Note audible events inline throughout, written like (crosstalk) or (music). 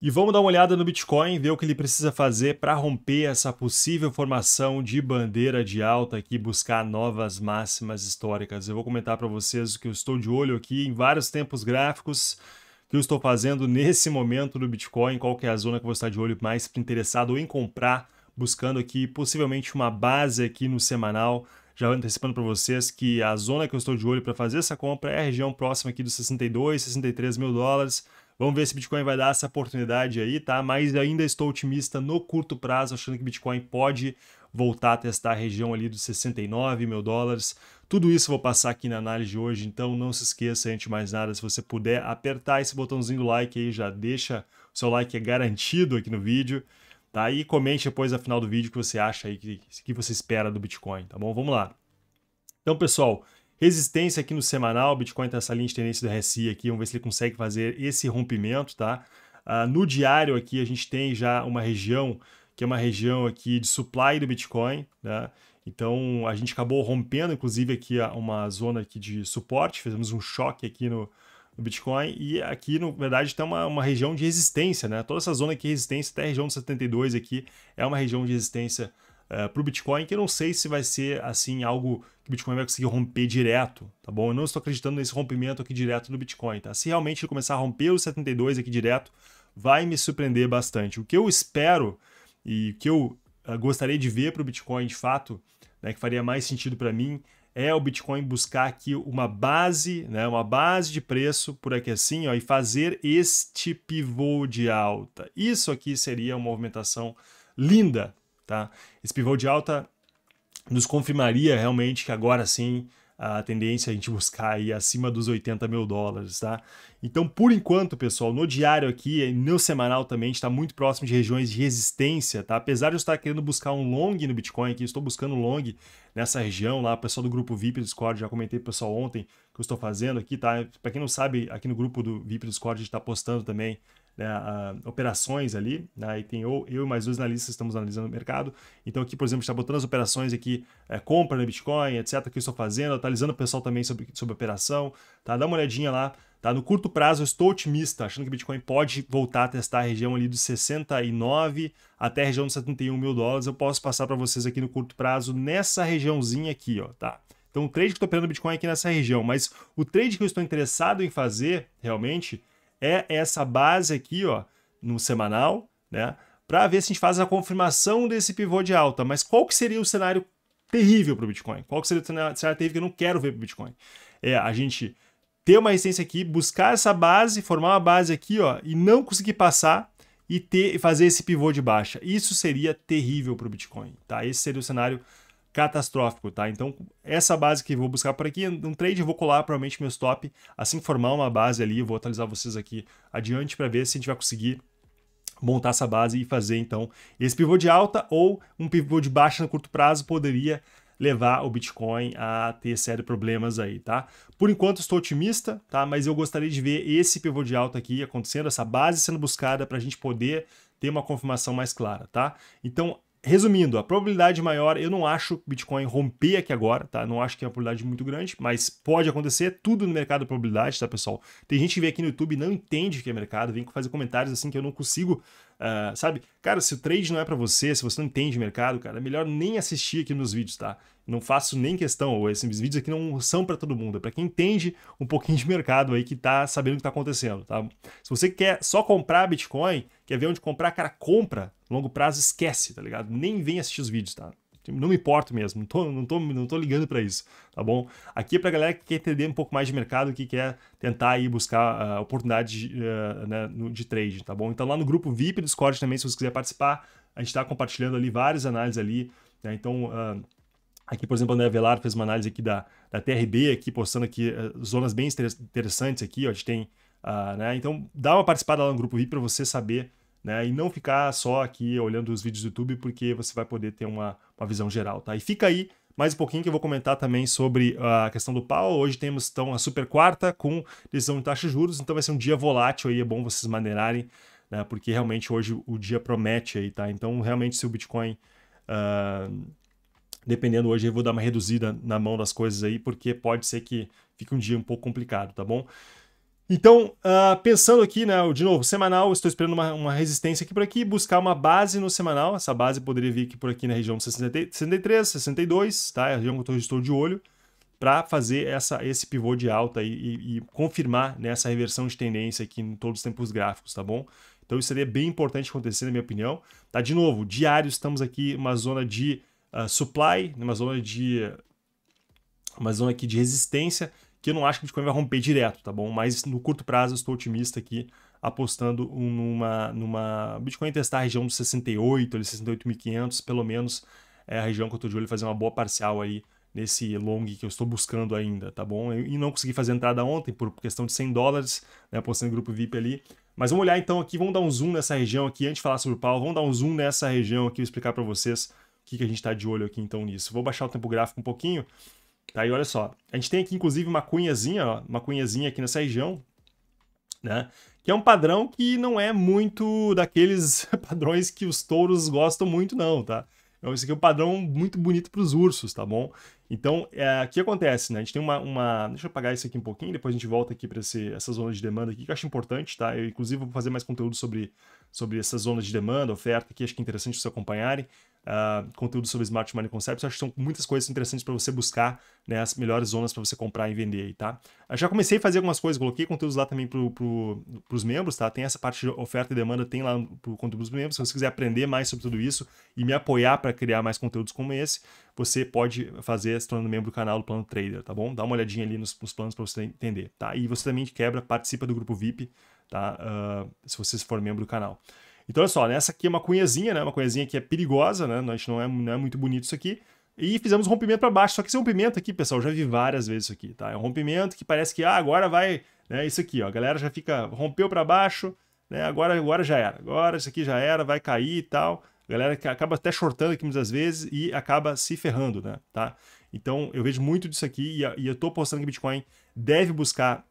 E vamos dar uma olhada no Bitcoin, ver o que ele precisa fazer para romper essa possível formação de bandeira de alta aqui, buscar novas máximas históricas. Eu vou comentar para vocês o que eu estou de olho aqui em vários tempos gráficos que eu estou fazendo nesse momento no Bitcoin, qual que é a zona que você está de olho mais interessado em comprar, buscando aqui possivelmente uma base aqui no semanal. Já antecipando para vocês que a zona que eu estou de olho para fazer essa compra é a região próxima aqui dos 62, 63 mil dólares Vamos ver se Bitcoin vai dar essa oportunidade aí, tá? Mas ainda estou otimista no curto prazo, achando que Bitcoin pode voltar a testar a região ali dos 69 mil dólares. Tudo isso vou passar aqui na análise de hoje, então não se esqueça, antes de mais nada, se você puder apertar esse botãozinho do like aí, já deixa o seu like é garantido aqui no vídeo, tá? E comente depois no final do vídeo o que você acha aí, o que, que você espera do Bitcoin, tá bom? Vamos lá. Então, pessoal, Resistência aqui no semanal, o Bitcoin está nessa linha de tendência do RSI aqui, vamos ver se ele consegue fazer esse rompimento, tá? Ah, no diário aqui a gente tem já uma região, que é uma região aqui de supply do Bitcoin, né? Então a gente acabou rompendo, inclusive, aqui ah, uma zona aqui de suporte, fizemos um choque aqui no, no Bitcoin e aqui, na verdade, tem uma, uma região de resistência, né? Toda essa zona aqui de resistência, até a região de 72 aqui, é uma região de resistência eh, para o Bitcoin, que eu não sei se vai ser assim algo que o Bitcoin vai conseguir romper direto, tá bom? Eu não estou acreditando nesse rompimento aqui direto do Bitcoin, tá? Se realmente ele começar a romper os 72 aqui direto, vai me surpreender bastante. O que eu espero e o que eu eh, gostaria de ver para o Bitcoin de fato, né, que faria mais sentido para mim, é o Bitcoin buscar aqui uma base, né, uma base de preço por aqui assim, ó, e fazer este pivô de alta. Isso aqui seria uma movimentação linda Tá? Esse pivô de alta nos confirmaria realmente que agora sim a tendência é a gente buscar aí acima dos 80 mil dólares, tá? Então, por enquanto, pessoal, no diário aqui e eh, no semanal também, a gente está muito próximo de regiões de resistência, tá? Apesar de eu estar querendo buscar um long no Bitcoin aqui, estou buscando um long nessa região lá, o pessoal do grupo VIP do Discord, já comentei o pessoal ontem que eu estou fazendo aqui, tá? Para quem não sabe, aqui no grupo do VIP do Discord a gente está postando também né, a, operações ali, né, e tem eu, eu e mais dois analistas estamos analisando o mercado. Então aqui, por exemplo, está botando as operações aqui, é, compra no né, Bitcoin, etc, que eu estou fazendo, atualizando o pessoal também sobre, sobre operação, tá? Dá uma olhadinha lá, tá? No curto prazo eu estou otimista, achando que o Bitcoin pode voltar a testar a região ali dos 69 até a região dos 71 mil dólares. Eu posso passar para vocês aqui no curto prazo nessa regiãozinha aqui, ó, tá? Então, o trade que eu estou operando Bitcoin é aqui nessa região, mas o trade que eu estou interessado em fazer realmente é essa base aqui, ó, no semanal, né? Para ver se a gente faz a confirmação desse pivô de alta. Mas qual que seria o cenário terrível para o Bitcoin? Qual que seria o cenário terrível que eu não quero ver para o Bitcoin? É a gente ter uma resistência aqui, buscar essa base, formar uma base aqui, ó, e não conseguir passar e ter fazer esse pivô de baixa. Isso seria terrível para o Bitcoin, tá? Esse seria o cenário terrível catastrófico, tá? Então, essa base que eu vou buscar por aqui, um trade, vou colar provavelmente meu stop, assim formar uma base ali, vou atualizar vocês aqui adiante para ver se a gente vai conseguir montar essa base e fazer então esse pivô de alta ou um pivô de baixa no curto prazo poderia levar o Bitcoin a ter sérios problemas aí, tá? Por enquanto estou otimista, tá? Mas eu gostaria de ver esse pivô de alta aqui acontecendo, essa base sendo buscada para a gente poder ter uma confirmação mais clara, tá? Então resumindo, a probabilidade maior, eu não acho Bitcoin romper aqui agora, tá? Não acho que é uma probabilidade muito grande, mas pode acontecer tudo no mercado de é probabilidade, tá, pessoal? Tem gente que vem aqui no YouTube e não entende o que é mercado, vem fazer comentários assim que eu não consigo, uh, sabe? Cara, se o trade não é para você, se você não entende mercado, cara, é melhor nem assistir aqui nos vídeos, tá? Não faço nem questão, esses vídeos aqui não são para todo mundo, é para quem entende um pouquinho de mercado aí que tá sabendo o que tá acontecendo, tá? Se você quer só comprar Bitcoin, quer ver onde comprar, cara, compra, Longo prazo esquece, tá ligado? Nem vem assistir os vídeos, tá? Não me importo mesmo, não tô, não tô, não tô ligando para isso, tá bom? Aqui é pra galera que quer entender um pouco mais de mercado, que quer tentar aí buscar uh, ah, oportunidade de, uh, né, de trade, tá bom? Então lá no grupo VIP do Discord também, se você quiser participar, a gente tá compartilhando ali várias análises ali, né? Então, uh, aqui por exemplo, o André Velar fez uma análise aqui da, da TRB, aqui postando aqui uh, zonas bem interessantes aqui, ó, a gente tem, né? Então dá uma participada lá no grupo VIP para você saber né? E não ficar só aqui olhando os vídeos do YouTube, porque você vai poder ter uma, uma visão geral, tá? E fica aí mais um pouquinho que eu vou comentar também sobre a questão do pau. Hoje temos então a super quarta com decisão de taxa de juros, então vai ser um dia volátil aí, é bom vocês maneirarem, né? Porque realmente hoje o dia promete aí, tá? Então realmente se o Bitcoin. Uh, dependendo hoje, eu vou dar uma reduzida na mão das coisas aí, porque pode ser que fique um dia um pouco complicado, tá bom? Então, uh, pensando aqui, né, de novo, semanal, estou esperando uma, uma, resistência aqui por aqui, buscar uma base no semanal. Essa base poderia vir aqui por aqui na região 63, 62, tá? É a região que eu estou de olho, para fazer essa, esse pivô de alta e, e, e confirmar né, essa reversão de tendência aqui em todos os tempos gráficos, tá bom? Então, isso seria bem importante acontecer, na minha opinião. Tá? De novo, diário, estamos aqui uma zona de uh, supply, uma zona de uma zona aqui de resistência, que eu não acho que o Bitcoin vai romper direto, tá bom? Mas no curto prazo eu estou otimista aqui, apostando numa, numa Bitcoin testar a região dos 68, 68.500, pelo menos é a região que eu estou de olho fazer uma boa parcial aí nesse long que eu estou buscando ainda, tá bom? E não consegui fazer entrada ontem por questão de 100 dólares, né, em grupo VIP ali. Mas vamos olhar então aqui, vamos dar um zoom nessa região aqui, antes de falar sobre o pau, vamos dar um zoom nessa região aqui, vou explicar para vocês o que, que a gente está de olho aqui então nisso. Vou baixar o tempo gráfico um pouquinho Tá? E olha só, a gente tem aqui inclusive uma cunhazinha, ó, uma cunhazinha aqui nessa região, né? Que é um padrão que não é muito daqueles (laughs) padrões que os touros gostam muito não, tá? Então esse aqui é um padrão muito bonito para os ursos, tá bom? Então, é, o que acontece, né? A gente tem uma, uma, Deixa eu apagar isso aqui um pouquinho, depois a gente volta aqui para essa zona de demanda aqui, que eu acho importante, tá? Eu, inclusive, vou fazer mais conteúdo sobre, sobre essa zona de demanda, oferta, que acho que é interessante vocês acompanharem uh, conteúdo sobre Smart Money Concepts. Eu acho que são muitas coisas interessantes para você buscar né, as melhores zonas para você comprar e vender aí, tá? Eu já comecei a fazer algumas coisas, coloquei conteúdos lá também para pro, os membros, tá? Tem essa parte de oferta e demanda, tem lá para o conteúdo dos membros. Se você quiser aprender mais sobre tudo isso e me apoiar para criar mais conteúdos como esse, você pode fazer se tornando membro do canal do Plano Trader, tá bom? Dá uma olhadinha ali nos, nos planos para você entender, tá? E você também, quebra, participa do grupo VIP, tá? Uh, se você for membro do canal. Então, olha só, nessa aqui é uma cunhazinha, né? Uma cunhazinha que é perigosa, né? A gente não é, não é muito bonito isso aqui. E fizemos um rompimento para baixo. Só que esse rompimento aqui, pessoal, eu já vi várias vezes isso aqui, tá? É um rompimento que parece que, ah, agora vai... Né, isso aqui, ó, a galera já fica... Rompeu para baixo, né? Agora, agora já era. Agora isso aqui já era, vai cair e tal. A galera que acaba até shortando aqui muitas vezes e acaba se ferrando, né? Tá? Então, eu vejo muito disso aqui e, e eu tô postando que Bitcoin deve buscar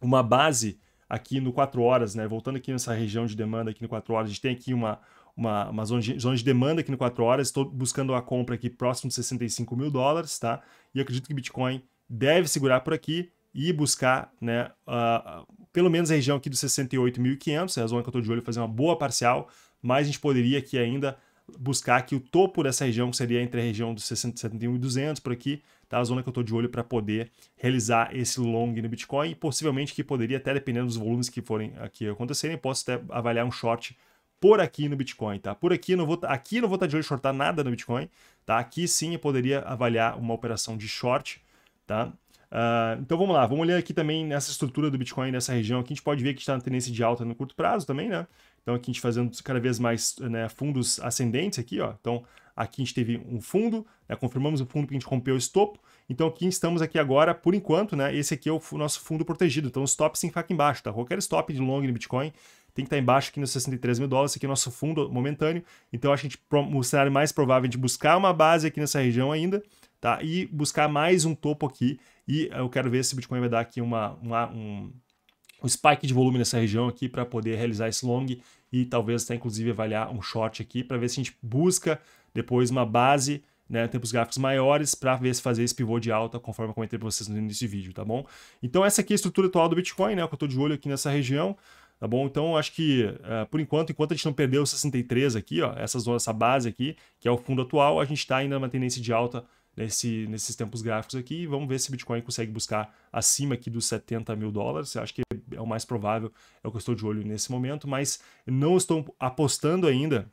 uma base aqui no 4 horas, né? Voltando aqui nessa região de demanda aqui no 4 horas, a gente tem aqui uma, uma, uma zona, de, zona de demanda aqui no 4 horas. Estou buscando a compra aqui próximo de 65 mil dólares, tá? E acredito que Bitcoin deve segurar por aqui e buscar, né, uh, pelo menos a região aqui dos 68.500, é a zona que eu estou de olho fazer uma boa parcial, mas a gente poderia aqui ainda buscar que o topo dessa região, que seria entre a região dos 71.200 por aqui, da A zona que eu estou de olho para poder realizar esse long no Bitcoin e possivelmente que poderia até dependendo dos volumes que forem aqui acontecerem, posso até avaliar um short por aqui no Bitcoin, tá? Por aqui não vou, tá, aqui não vou estar tá de olho shortar nada no Bitcoin, tá? Aqui sim eu poderia avaliar uma operação de short, tá? Uh, então vamos lá, vamos olhar aqui também nessa estrutura do Bitcoin, nessa região. Aqui a gente pode ver que está na tendência de alta no curto prazo também, né? Então aqui a gente fazendo cada vez mais né, fundos ascendentes aqui, ó. Então aqui a gente teve um fundo, né, confirmamos o fundo que a gente rompeu esse topo. Então aqui estamos aqui agora, por enquanto, né? Esse aqui é o nosso fundo protegido. Então os stop tem que ficar aqui embaixo, tá? Qualquer stop de long no Bitcoin tem que estar tá embaixo aqui nos 63 mil dólares, esse aqui é o nosso fundo momentâneo. Então acho que a gente, o cenário mais provável é de buscar uma base aqui nessa região ainda, tá? E buscar mais um topo aqui e eu quero ver se o Bitcoin vai dar aqui uma, uma um, um spike de volume nessa região aqui para poder realizar esse long e talvez até inclusive avaliar um short aqui para ver se a gente busca depois uma base, né, tempos gráficos maiores para ver se fazer esse pivô de alta, conforme eu comentei para vocês no início do vídeo, tá bom? Então essa aqui é a estrutura atual do Bitcoin, né, que eu estou de olho aqui nessa região, tá bom? Então acho que uh, por enquanto, enquanto a gente não perdeu os 63 aqui, ó, essa zona, essa base aqui, que é o fundo atual, a gente está ainda numa tendência de alta nesse, nesses tempos gráficos aqui e vamos ver se o Bitcoin consegue buscar acima aqui dos 70 mil dólares. Eu acho que é o mais provável, é o que eu estou de olho nesse momento, mas não estou apostando ainda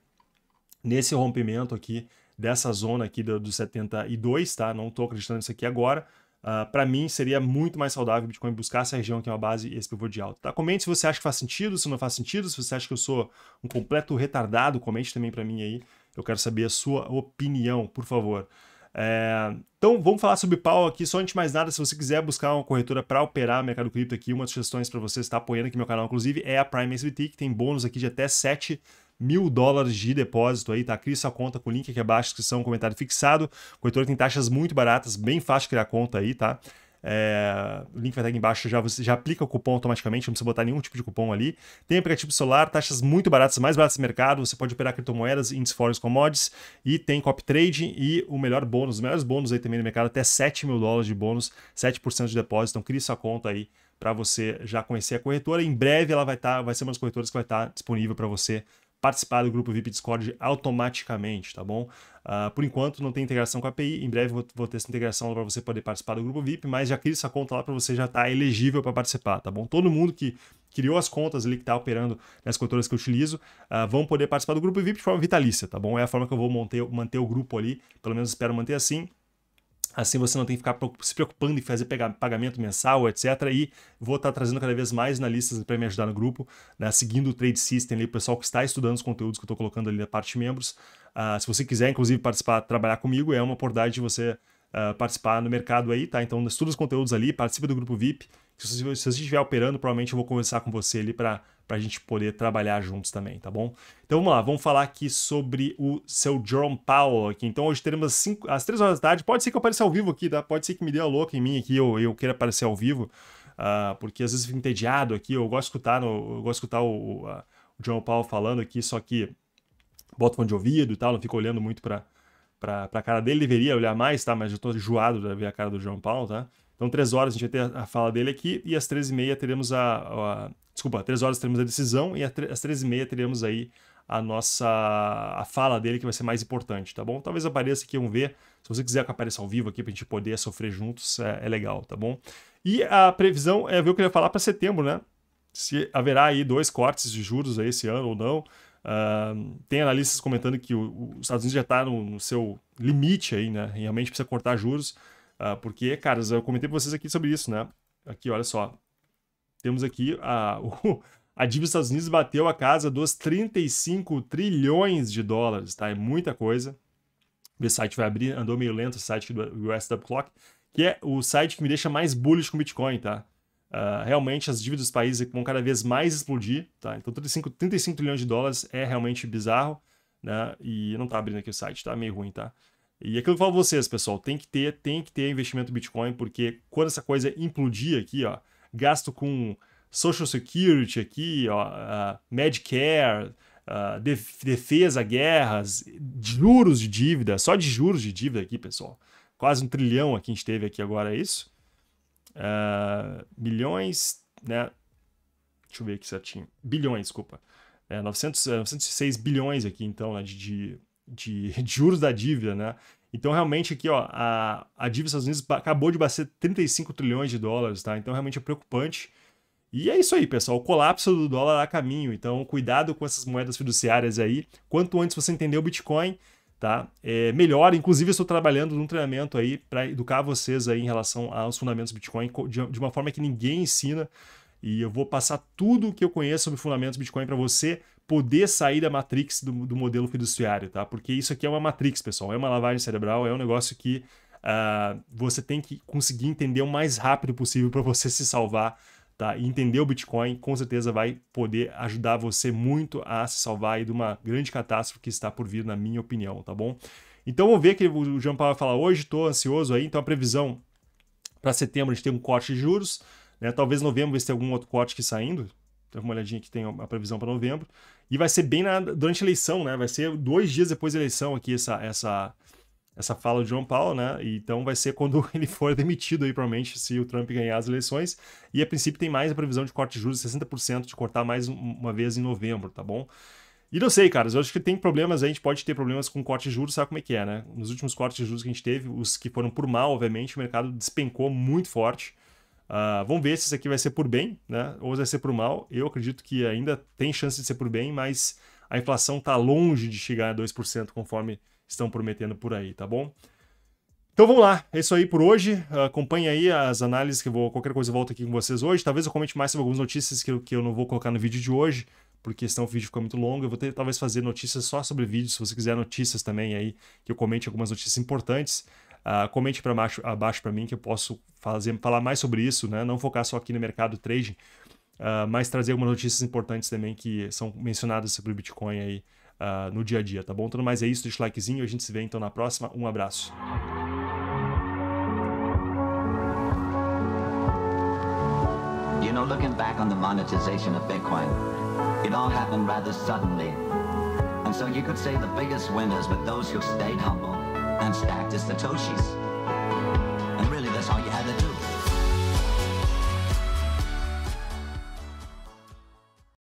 nesse rompimento aqui dessa zona aqui dos do 72, tá? Não estou acreditando nisso aqui agora. Uh, ah, para mim, seria muito mais saudável o Bitcoin buscar essa região que é uma base e esse pivô de alta. Tá? Comente se você acha que faz sentido, se não faz sentido, se você acha que eu sou um completo retardado, comente também para mim aí. Eu quero saber a sua opinião, por favor. É, então vamos falar sobre pau aqui. Só antes de mais nada, se você quiser buscar uma corretora para operar o mercado cripto aqui, uma das sugestões para você estar tá apoiando aqui meu canal, inclusive, é a Prime SBT, que tem bônus aqui de até 7 mil dólares de depósito aí, tá? Cria sua conta com o link aqui abaixo, um comentário fixado. Corretora tem taxas muito baratas, bem fácil criar conta aí, tá? É, o link vai estar aqui embaixo, já, você já aplica o cupom automaticamente, não precisa botar nenhum tipo de cupom ali. Tem aplicativo solar taxas muito baratas, mais baratas do mercado, você pode operar criptomoedas, índices, forex, commodities, e tem copy trade e o melhor bônus, os melhores bônus aí também no mercado, até 7 mil dólares de bônus, 7% de depósito, então crie sua conta aí para você já conhecer a corretora. Em breve ela vai estar, tá, vai ser uma das corretoras que vai estar tá disponível para você participar do grupo VIP Discord automaticamente, tá bom? Uh, por enquanto não tem integração com a API, em breve vou, vou ter essa integração para você poder participar do grupo VIP, mas já cria essa conta lá para você já estar tá elegível para participar, tá bom? Todo mundo que criou as contas ali que está operando nas corretoras que eu utilizo, uh, vão poder participar do grupo VIP de forma vitalícia, tá bom? É a forma que eu vou manter, manter o grupo ali, pelo menos espero manter assim. Assim você não tem que ficar se preocupando em fazer pagamento mensal, etc. E vou estar tá trazendo cada vez mais analistas para me ajudar no grupo, né? seguindo o Trade System ali, o pessoal que está estudando os conteúdos que eu estou colocando ali na parte de membros. Uh, se você quiser, inclusive, participar, trabalhar comigo, é uma oportunidade de você uh, participar no mercado aí, tá? Então estuda os conteúdos ali, participa do grupo VIP, se você estiver operando, provavelmente eu vou conversar com você ali para a gente poder trabalhar juntos também, tá bom? Então vamos lá, vamos falar aqui sobre o seu Jerome Powell aqui. Então hoje teremos cinco, as três horas da tarde. Pode ser que eu apareça ao vivo aqui, tá? Pode ser que me dê a louca em mim aqui, eu, eu queira aparecer ao vivo, uh, porque às vezes eu fico entediado aqui. Eu gosto de escutar, no, eu gosto de escutar o, o, uh, o Jerome Powell falando aqui, só que boto fone de ouvido e tal, não fico olhando muito para pra, pra cara dele, deveria olhar mais, tá? Mas eu tô enjoado de ver a cara do João Paulo, tá? Então, três horas a gente vai ter a fala dele aqui e às três e meia teremos a, a. desculpa, três horas teremos a decisão e às três e meia teremos aí a nossa a fala dele que vai ser mais importante, tá bom? Talvez apareça aqui, vamos ver. Se você quiser que apareça ao vivo aqui pra gente poder sofrer juntos, é, é legal, tá bom? E a previsão é ver o que ele vai falar para setembro, né? Se haverá aí dois cortes de juros aí esse ano ou não. Uh, tem analistas comentando que os Estados Unidos já está no, no, seu limite aí, né? Realmente precisa cortar juros. Uh, porque, caras, eu comentei pra vocês aqui sobre isso, né? Aqui, olha só. Temos aqui a, ah, (laughs) o, a dívida dos Estados Unidos bateu a casa dos 35 trilhões de dólares, tá? É muita coisa. o site vai abrir, andou meio lento, o site do US Dub Clock, que é o site que me deixa mais bullish com Bitcoin, tá? Uh, realmente as dívidas dos países vão cada vez mais explodir, tá? Então 35, 35 trilhões de dólares é realmente bizarro, né? E não tá abrindo aqui o site, tá meio ruim, tá? E aquilo que eu falo para vocês, pessoal, tem que ter, tem que ter investimento em Bitcoin, porque quando essa coisa implodir aqui, ó, gasto com Social Security aqui, ó, uh, Medicare, uh, defesa, guerras, juros de dívida, só de juros de dívida aqui, pessoal. Quase um trilhão aqui a gente teve aqui agora, é isso? Uh, milhões, né? Deixa eu ver aqui certinho. Bilhões, desculpa. É, 900, 906 é, bilhões aqui, então, né, de, de de, (laughs) de juros da dívida, né? Então, realmente, aqui, ó, a, a dívida dos Estados Unidos acabou de bater 35 trilhões de dólares, tá? Então, realmente é preocupante. E é isso aí, pessoal. O colapso do dólar a caminho. Então, cuidado com essas moedas fiduciárias aí. Quanto antes você entender o Bitcoin, tá? É melhor. Inclusive, eu estou trabalhando num treinamento aí para educar vocês aí em relação aos fundamentos do Bitcoin de uma forma que ninguém ensina. E eu vou passar tudo o que eu conheço sobre fundamentos Bitcoin para você, poder sair da matrix do, do modelo fiduciário, tá? Porque isso aqui é uma matrix, pessoal, é uma lavagem cerebral, é um negócio que uh, você tem que conseguir entender o mais rápido possível para você se salvar, tá? E entender o Bitcoin com certeza vai poder ajudar você muito a se salvar aí de uma grande catástrofe que está por vir, na minha opinião, tá bom? Então vamos ver que o Jean Paulo vai falar hoje, estou ansioso aí, então a previsão para setembro a gente tem um corte de juros, né? Talvez novembro vai tem algum outro corte que saindo, Tem uma olhadinha que tem a previsão para novembro. E vai ser bem na, durante a eleição, né? Vai ser dois dias depois da eleição aqui essa, essa, essa fala do João Paulo, né? E então vai ser quando (laughs) ele for demitido aí, provavelmente, se o Trump ganhar as eleições. E a princípio tem mais a previsão de corte de juros, 60% de cortar mais uma vez em novembro, tá bom? E não sei, caras, eu acho que tem problemas, a gente pode ter problemas com corte de juros, sabe como é que é, né? Nos últimos cortes de juros que a gente teve, os que foram por mal, obviamente, o mercado despencou muito forte. Uh, vamos ver se isso aqui vai ser por bem, né? Ou vai ser por mal. Eu acredito que ainda tem chance de ser por bem, mas a inflação está longe de chegar a 2%, conforme estão prometendo por aí, tá bom? Então vamos lá, é isso aí por hoje. Ah, acompanhe aí as análises que eu vou. Qualquer coisa eu volto aqui com vocês hoje. Talvez eu comente mais sobre algumas notícias que eu, que eu não vou colocar no vídeo de hoje, porque senão o vídeo ficou muito longo. Eu vou ter, talvez fazer notícias só sobre vídeos, se você quiser notícias também aí, que eu comente algumas notícias importantes. Uh, comente para baixo abaixo para mim que eu posso fazer, falar mais sobre isso, né? Não focar só aqui no mercado trading, uh, mas trazer algumas notícias importantes também que são mencionadas sobre o Bitcoin aí uh, no dia a dia, tá bom? Então, mais é isso, deixa o likezinho, a gente se vê então na próxima. Um abraço. You know, looking back on the monetization of Bitcoin, it all happened rather suddenly. And so you could say the biggest winners were those who stayed humble. and stacked as Satoshis.